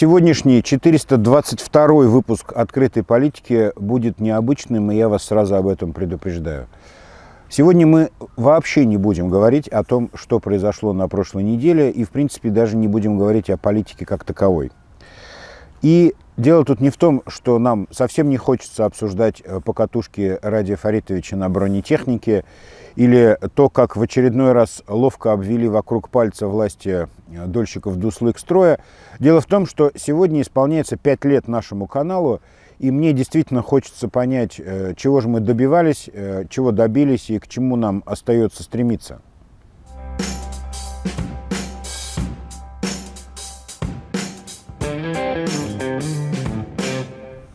Сегодняшний 422 выпуск «Открытой политики» будет необычным, и я вас сразу об этом предупреждаю. Сегодня мы вообще не будем говорить о том, что произошло на прошлой неделе, и, в принципе, даже не будем говорить о политике как таковой. И Дело тут не в том, что нам совсем не хочется обсуждать э, покатушки Ради Фаритовича на бронетехнике или то, как в очередной раз ловко обвели вокруг пальца власти э, дольщиков дуслык строя. Дело в том, что сегодня исполняется пять лет нашему каналу, и мне действительно хочется понять, э, чего же мы добивались, чего добились и к чему нам остается стремиться.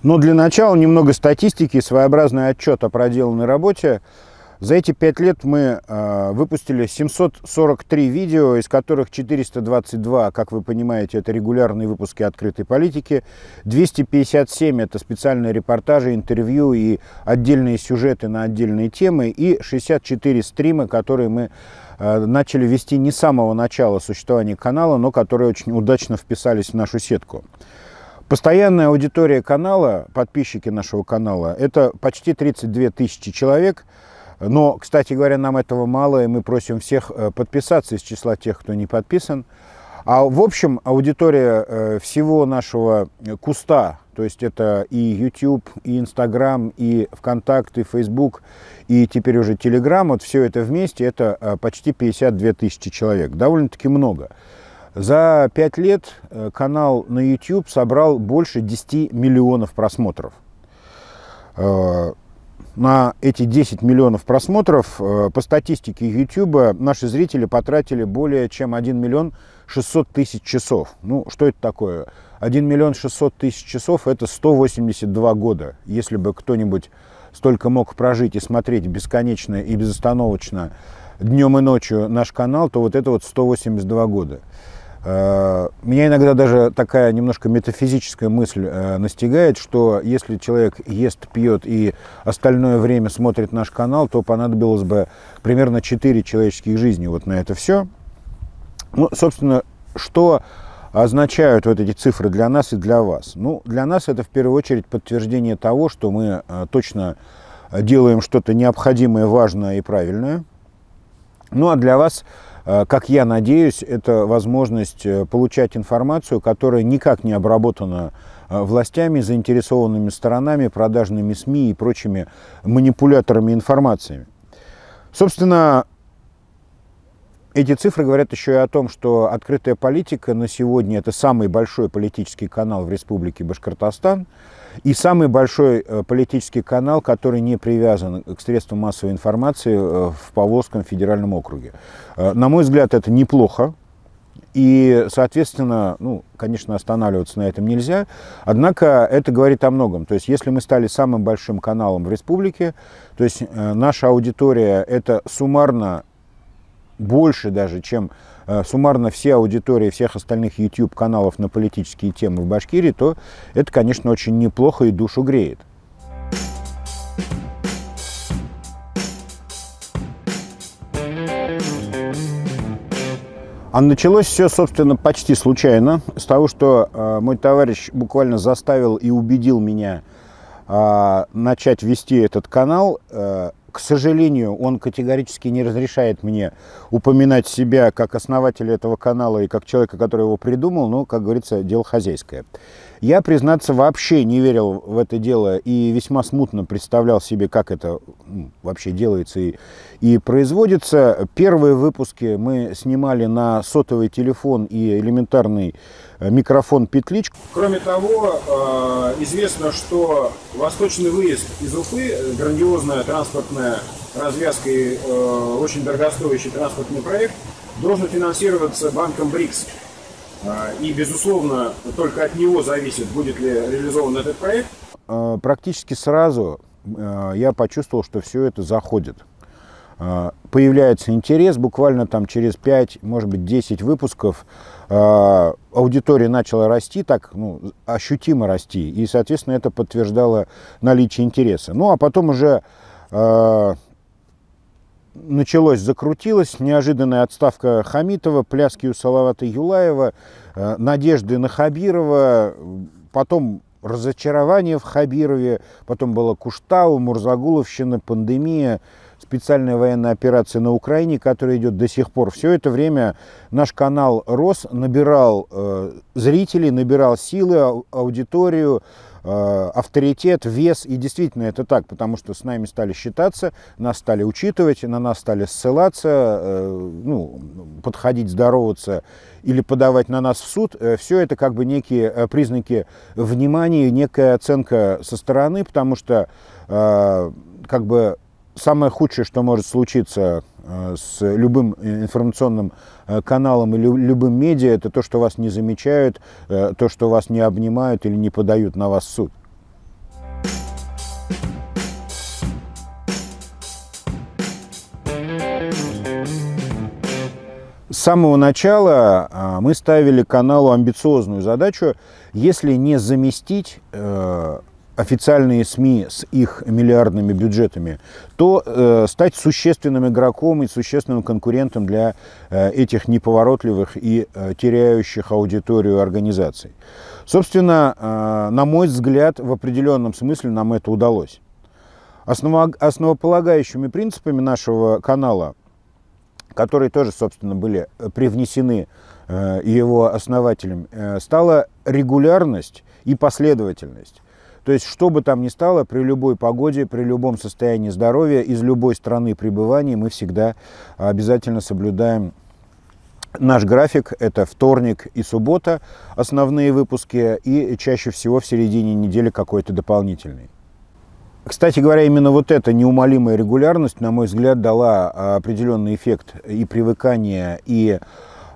Но для начала немного статистики своеобразный отчет о проделанной работе. За эти пять лет мы э, выпустили 743 видео, из которых 422, как вы понимаете, это регулярные выпуски «Открытой политики», 257 – это специальные репортажи, интервью и отдельные сюжеты на отдельные темы, и 64 стрима, которые мы э, начали вести не с самого начала существования канала, но которые очень удачно вписались в нашу сетку. Постоянная аудитория канала, подписчики нашего канала, это почти 32 тысячи человек. Но, кстати говоря, нам этого мало, и мы просим всех э, подписаться из числа тех, кто не подписан. А в общем, аудитория э, всего нашего э, куста, то есть это и YouTube, и Instagram, и ВКонтакт, и Facebook, и теперь уже Telegram, вот все это вместе, это почти 52 тысячи человек. Довольно-таки много. За пять лет э, канал на YouTube собрал больше 10 миллионов просмотров. Э, на эти 10 миллионов просмотров э, по статистике YouTube наши зрители потратили более чем 1 миллион 600 тысяч часов. Ну, что это такое? 1 миллион 600 тысяч часов – это 182 года. Если бы кто-нибудь столько мог прожить и смотреть бесконечно и безостановочно днем и ночью наш канал, то вот это вот 182 года. Э, меня иногда даже такая немножко метафизическая мысль э, настигает, что если человек ест, пьет и остальное время смотрит наш канал, то понадобилось бы примерно 4 человеческих жизни вот на это все. Ну, собственно, что означают вот эти цифры для нас и для вас? Ну, для нас это в первую очередь подтверждение того, что мы э, точно делаем что-то необходимое, важное и правильное. Ну, а для вас Э, как я надеюсь, это возможность э, получать информацию, которая никак не обработана э, властями, заинтересованными сторонами, продажными СМИ и прочими манипуляторами информации. Собственно, эти цифры говорят еще и о том, что открытая политика на сегодня – это самый большой политический канал в Республике Башкортостан – и самый большой э, политический канал, который не привязан к средствам массовой информации э, в Поволжском федеральном округе. Э, на мой взгляд, это неплохо. И, соответственно, ну, конечно, останавливаться на этом нельзя. Однако это говорит о многом. То есть, если мы стали самым большим каналом в республике, то есть наша аудитория это суммарно больше даже, чем Э, суммарно все аудитории всех остальных YouTube-каналов на политические темы в Башкирии, то это, конечно, очень неплохо и душу греет. А началось все, собственно, почти случайно, с того, что э, мой товарищ буквально заставил и убедил меня э, начать вести этот канал. Э, к сожалению, он категорически не разрешает мне упоминать себя как основателя этого канала и как человека, который его придумал, но, как говорится, дело хозяйское. Я, признаться, вообще не верил в это дело и весьма смутно представлял себе, как это вообще делается и, и производится. Первые выпуски мы снимали на сотовый телефон и элементарный э, микрофон петличку Кроме того, э, известно, что восточный выезд из Уфы, э, грандиозная транспортная развязка и очень дорогостоящий транспортный проект, должен финансироваться банком БРИКС. А, и, безусловно, только от него зависит, будет ли реализован этот проект. А, практически сразу а, я почувствовал, что все это заходит. Появляется интерес, буквально там через 5, может быть, 10 выпусков аудитория начала расти, так ну, ощутимо расти, и, соответственно, это подтверждало наличие интереса. Ну, а потом уже началось, закрутилось. Неожиданная отставка Хамитова, пляски у Салавата Юлаева, э, надежды на Хабирова, потом разочарование в Хабирове, потом было Куштау, Мурзагуловщина, пандемия, специальная военная операция на Украине, которая идет до сих пор. Все это время наш канал рос, набирал э, зрителей, набирал силы, аудиторию, Э, авторитет, вес. И действительно это так, потому что с нами стали считаться, нас стали учитывать, на нас стали ссылаться, э, ну, подходить, здороваться или подавать на нас в суд. Э, Все это как бы некие признаки внимания, некая оценка со стороны, потому что как бы самое худшее, что может случиться Э, с любым э, информационным э, каналом или любым медиа, это то, что вас не замечают, то, что вас не обнимают или не подают на вас суд. С самого начала мы ставили каналу амбициозную задачу, если не заместить официальные СМИ с их миллиардными бюджетами, то э, стать существенным игроком и существенным конкурентом для э, этих неповоротливых и э, теряющих аудиторию организаций. Собственно, э, на мой взгляд, в определенном смысле нам это удалось. Осново, основополагающими принципами нашего канала, которые тоже, собственно, были э, привнесены э, его основателем, э, стала регулярность и последовательность. То есть, что бы там ни стало, при любой погоде, при любом состоянии здоровья, из любой страны пребывания мы всегда обязательно соблюдаем Наш график – это вторник и суббота, основные выпуски, и чаще всего в середине недели какой-то дополнительный. Кстати говоря, именно вот эта неумолимая регулярность, на мой взгляд, дала определенный эффект и привыкания, и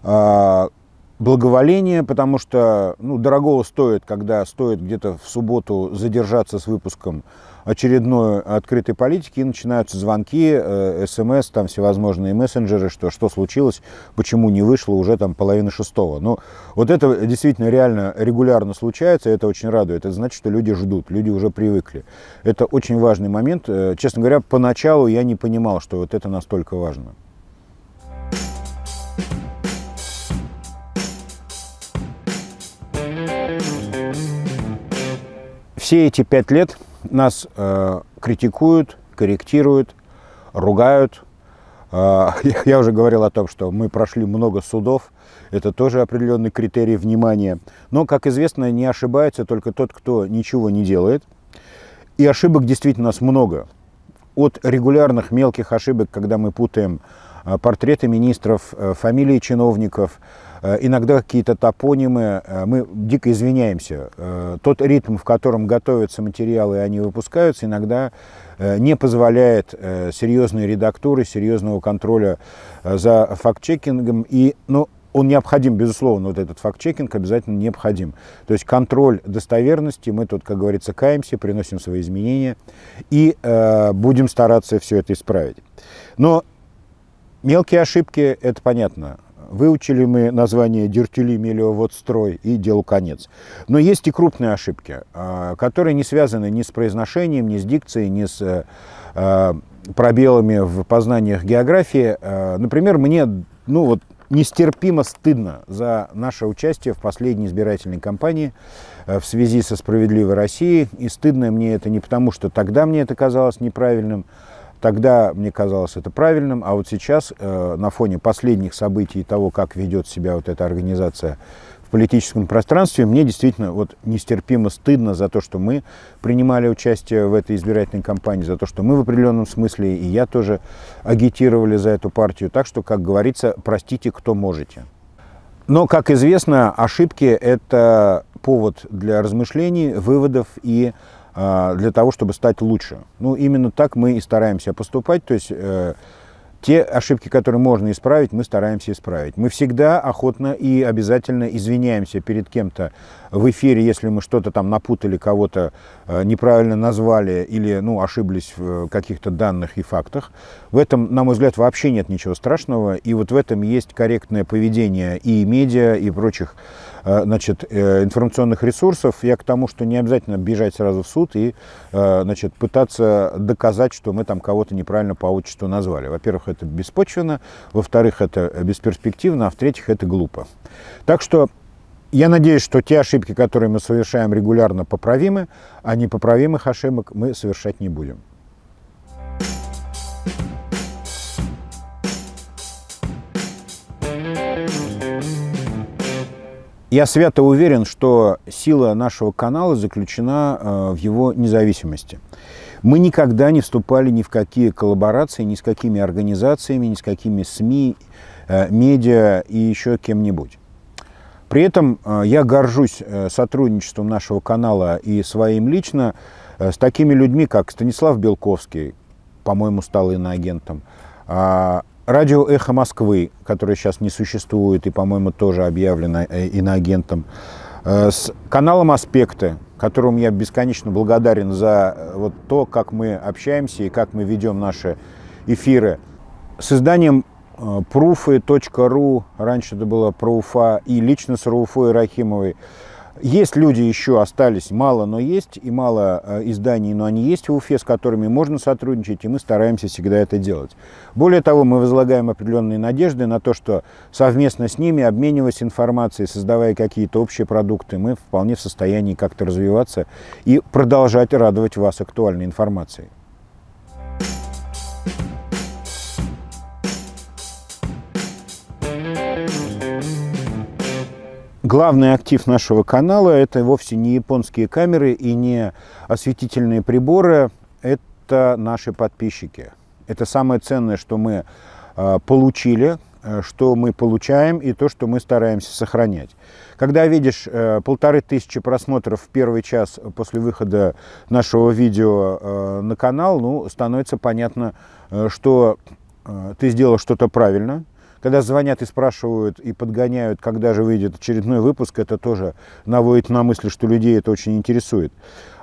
а, благоволение, потому что ну, дорогого стоит, когда стоит где-то в субботу задержаться с выпуском очередной открытой политики, и начинаются звонки, э, смс, там всевозможные мессенджеры, что, что случилось, почему не вышло уже там половина шестого. Но ну, вот это действительно реально регулярно случается, и это очень радует. Это значит, что люди ждут, люди уже привыкли. Это очень важный момент. Э, честно говоря, поначалу я не понимал, что вот это настолько важно. все эти пять лет нас э, критикуют, корректируют, ругают. Э, я уже говорил о том, что мы прошли много судов. Это тоже определенный критерий внимания. Но, как известно, не ошибается только тот, кто ничего не делает. И ошибок действительно у нас много. От регулярных мелких ошибок, когда мы путаем Э, портреты министров, э, фамилии чиновников, э, иногда какие-то топонимы. Мы дико извиняемся. Тот ритм, в котором готовятся материалы и они выпускаются, иногда не позволяет серьезной редактуры, серьезного контроля за факт-чекингом. И, ну, он необходим, безусловно, вот этот факт-чекинг обязательно необходим. То есть контроль достоверности, мы тут, как говорится, каемся, приносим свои изменения и э, будем стараться все это исправить. Но Мелкие ошибки, это понятно. Выучили мы название «Дертюли строй и «Делу конец». Но есть и крупные ошибки, а, которые не связаны ни с произношением, ни с дикцией, ни с э, э, пробелами в познаниях географии. Э, например, мне ну вот, нестерпимо стыдно за наше участие в последней избирательной кампании в связи со «Справедливой Россией». И стыдно мне это не потому, что тогда мне это казалось неправильным, Тогда мне казалось это правильным, а вот сейчас э, на фоне последних событий и того, как ведет себя вот эта организация в политическом пространстве, мне действительно вот нестерпимо стыдно за то, что мы принимали участие в этой избирательной кампании, за то, что мы в определенном смысле, и я тоже агитировали за эту партию. Так что, как говорится, простите, кто можете. Но, как известно, ошибки – это повод для размышлений, выводов и а, для того, чтобы стать лучше. Ну, именно так мы и стараемся поступать. То есть э, те ошибки, которые можно исправить, мы стараемся исправить. Мы всегда охотно и обязательно извиняемся перед кем-то в эфире, если мы что-то там напутали, кого-то э, неправильно назвали или ну, ошиблись в э, каких-то данных и фактах. В этом, на мой взгляд, вообще нет ничего страшного. И вот в этом есть корректное поведение и медиа, и прочих э, значит, информационных ресурсов. Я к тому, что не обязательно бежать сразу в суд и значит, пытаться доказать, что мы там кого-то неправильно по отчеству назвали. Во-первых, это беспочвенно, во-вторых, это бесперспективно, а в-третьих, это глупо. Так что я надеюсь, что те ошибки, которые мы совершаем регулярно, поправимы, а непоправимых ошибок мы совершать не будем. Я свято уверен, что сила нашего канала заключена э, в его независимости. Мы никогда не вступали ни в какие коллаборации, ни с какими организациями, ни с какими СМИ, э, медиа и еще кем-нибудь. При этом э, я горжусь э, сотрудничеством нашего канала и своим лично э, с такими людьми, как Станислав Белковский, по-моему, стал иноагентом, а радио «Эхо Москвы», которое сейчас не существует и, по-моему, тоже объявлено иноагентом, с каналом «Аспекты», которому я бесконечно благодарен за вот то, как мы общаемся и как мы ведем наши эфиры, с изданием Proofy.ru раньше это было Proofa и лично с Руфой Рахимовой. Есть люди еще остались, мало, но есть, и мало э, изданий, но они есть в Уфе, с которыми можно сотрудничать, и мы стараемся всегда это делать. Более того, мы возлагаем определенные надежды на то, что совместно с ними, обмениваясь информацией, создавая какие-то общие продукты, мы вполне в состоянии как-то развиваться и продолжать радовать вас актуальной информацией. Главный актив нашего канала – это вовсе не японские камеры и не осветительные приборы, это наши подписчики. Это самое ценное, что мы а, получили, э, что мы получаем и то, что мы стараемся сохранять. Когда видишь э, полторы тысячи просмотров в первый час после выхода нашего видео э, на канал, ну, становится понятно, что ты сделал что-то правильно, когда звонят и спрашивают, и подгоняют, когда же выйдет очередной выпуск, это тоже наводит на мысль, что людей это очень интересует.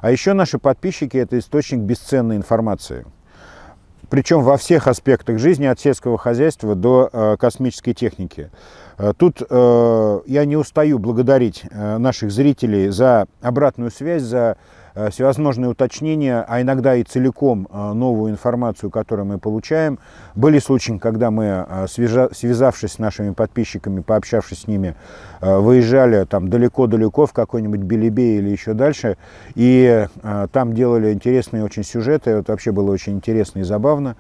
А еще наши подписчики – это источник бесценной информации. Причем во всех аспектах жизни, от сельского хозяйства до э, космической техники. Э, тут э, я не устаю благодарить э, наших зрителей за обратную связь, за Э, всевозможные уточнения, а иногда и целиком э, новую информацию, которую мы получаем. Были случаи, когда мы, э, связавшись с нашими подписчиками, пообщавшись с ними, выезжали там далеко-далеко в какой-нибудь Белебей или еще дальше, и там делали интересные очень сюжеты, это вообще было очень интересно и забавно.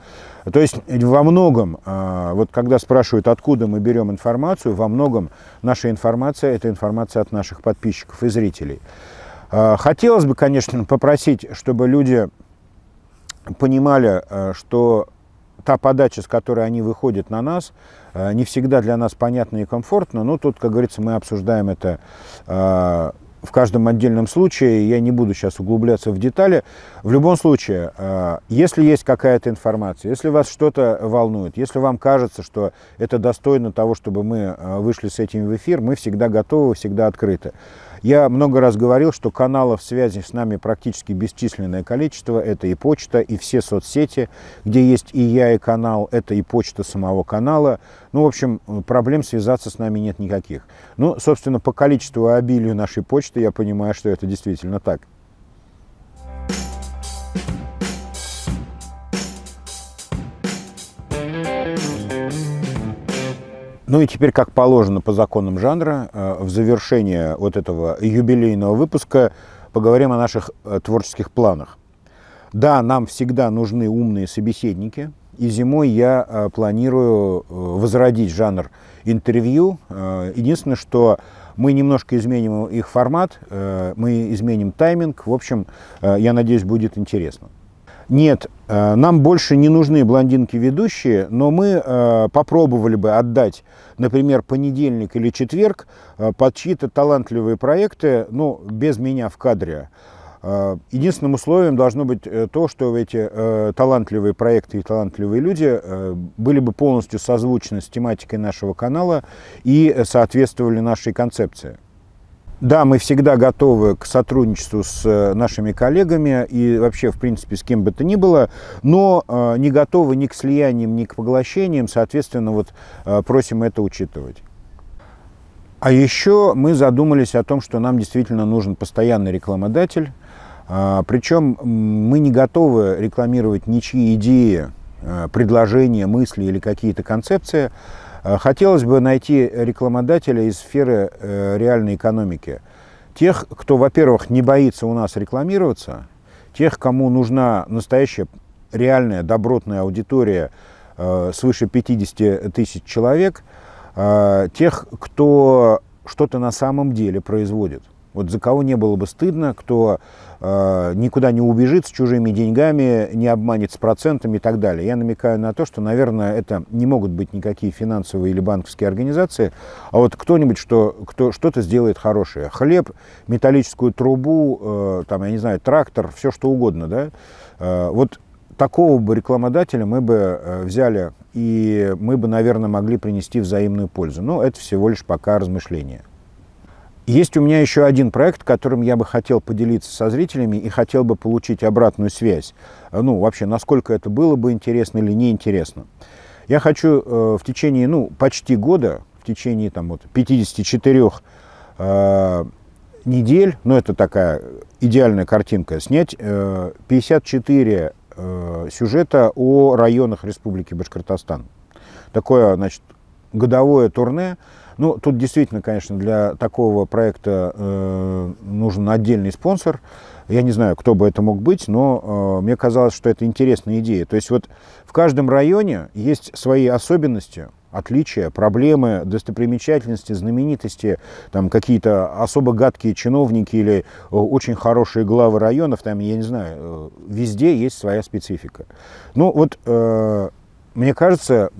То есть во многом, вот когда спрашивают, откуда мы берем информацию, во многом наша информация – это информация от наших подписчиков и зрителей. Э, хотелось бы, конечно, попросить, чтобы люди понимали, э, что та подача, с которой они выходят на нас, э, не всегда для нас понятна и комфортна, но тут, как говорится, мы обсуждаем это в каждом отдельном случае, я не буду сейчас углубляться в детали. В любом случае, если есть какая-то информация, если вас что-то волнует, если вам кажется, что это достойно того, чтобы мы вышли с этим в эфир, мы всегда готовы, всегда открыты. Я много раз говорил, что каналов связи с нами практически бесчисленное количество. Это и почта, и все соцсети, где есть и я, и канал. Это и почта самого канала. Ну, в общем, проблем связаться с нами нет никаких. Ну, собственно, по количеству и обилию нашей почты я понимаю, что это действительно так. Ну и теперь, как положено по законам жанра, э, в завершение вот этого юбилейного выпуска поговорим о наших э, творческих планах. Да, нам всегда нужны умные собеседники, и зимой я э, планирую возродить жанр интервью. Единственное, что мы немножко изменим их формат, мы изменим тайминг. В общем, я надеюсь, будет интересно. Нет Э, нам больше не нужны блондинки-ведущие, но мы э, попробовали бы отдать, например, понедельник или четверг э, под чьи-то талантливые проекты, ну, без меня в кадре. Единственным условием должно быть то, что эти э, талантливые проекты и талантливые люди э, были бы полностью созвучны с тематикой нашего канала и соответствовали нашей концепции. Да, мы всегда готовы к сотрудничеству с э, нашими коллегами и вообще, в принципе, с кем бы то ни было, но э, не готовы ни к слияниям, ни к поглощениям, соответственно, вот э, просим это учитывать. А еще мы задумались о том, что нам действительно нужен постоянный рекламодатель, а, причем мы не готовы рекламировать ничьи идеи, предложения, мысли или какие-то концепции, а, хотелось бы найти рекламодателя из сферы э, реальной экономики. Тех, кто, во-первых, не боится у нас рекламироваться, тех, кому нужна настоящая реальная добротная аудитория э, свыше 50 тысяч человек, а, тех, кто что-то на самом деле производит. Вот за кого не было бы стыдно, кто э, никуда не убежит с чужими деньгами, не обманет с процентами и так далее. Я намекаю на то, что, наверное, это не могут быть никакие финансовые или банковские организации, а вот кто-нибудь, что, кто что-то сделает хорошее. Хлеб, металлическую трубу, э, там, я не знаю, трактор, все что угодно, да. Э, вот такого бы рекламодателя мы бы э, взяли, и мы бы, наверное, могли принести взаимную пользу. Но это всего лишь пока размышления. Есть у меня еще один проект, которым я бы хотел поделиться со зрителями и хотел бы получить обратную связь. Э, ну, вообще, насколько это было бы интересно или неинтересно. Я хочу э, в течение, ну, почти года, в течение, там, вот, 54 э, недель, ну, это такая идеальная картинка, снять э, 54 э, сюжета о районах Республики Башкортостан. Такое, значит, годовое турне, ну, тут действительно, конечно, для такого проекта э, нужен отдельный спонсор. Я не знаю, кто бы это мог быть, но э, мне казалось, что это интересная идея. То есть вот в каждом районе есть свои особенности, отличия, проблемы, достопримечательности, знаменитости, там какие-то особо гадкие чиновники или э, очень хорошие главы районов, там, я не знаю, э, везде есть своя специфика. Ну вот, э, мне кажется,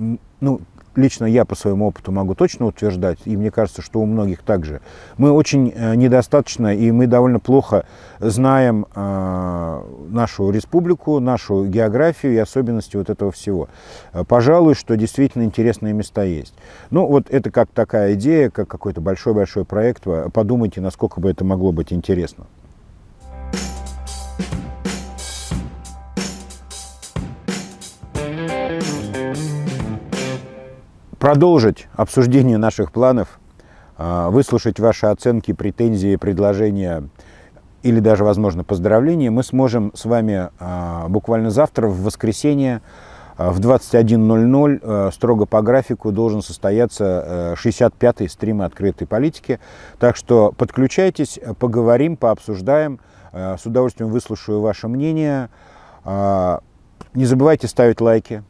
ну, лично я по своему опыту могу точно утверждать, и мне кажется, что у многих также, мы очень э, недостаточно и мы довольно плохо знаем э, нашу республику, нашу географию и особенности вот этого всего. Э, пожалуй, что действительно интересные места есть. Ну, вот это как такая идея, как какой-то большой-большой проект. Подумайте, насколько бы это могло быть интересно. продолжить обсуждение наших планов, а, выслушать ваши оценки, претензии, предложения или даже, возможно, поздравления, мы сможем с вами а, буквально завтра, в воскресенье, а, в 21.00 строго по графику должен состояться 65-й стрим открытой политики. Так что подключайтесь, поговорим, пообсуждаем. С удовольствием выслушаю ваше мнение. Не забывайте ставить лайки,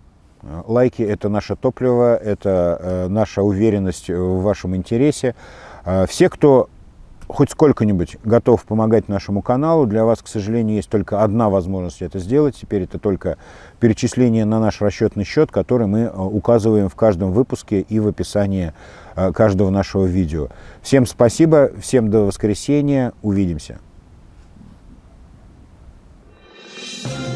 Лайки – это наше топливо, это э, наша уверенность в вашем интересе. Э, все, кто хоть сколько-нибудь готов помогать нашему каналу, для вас, к сожалению, есть только одна возможность это сделать. Теперь это только перечисление на наш расчетный счет, который мы э, указываем в каждом выпуске и в описании каждого нашего видео. Всем спасибо, всем до воскресенья, увидимся. Thank you.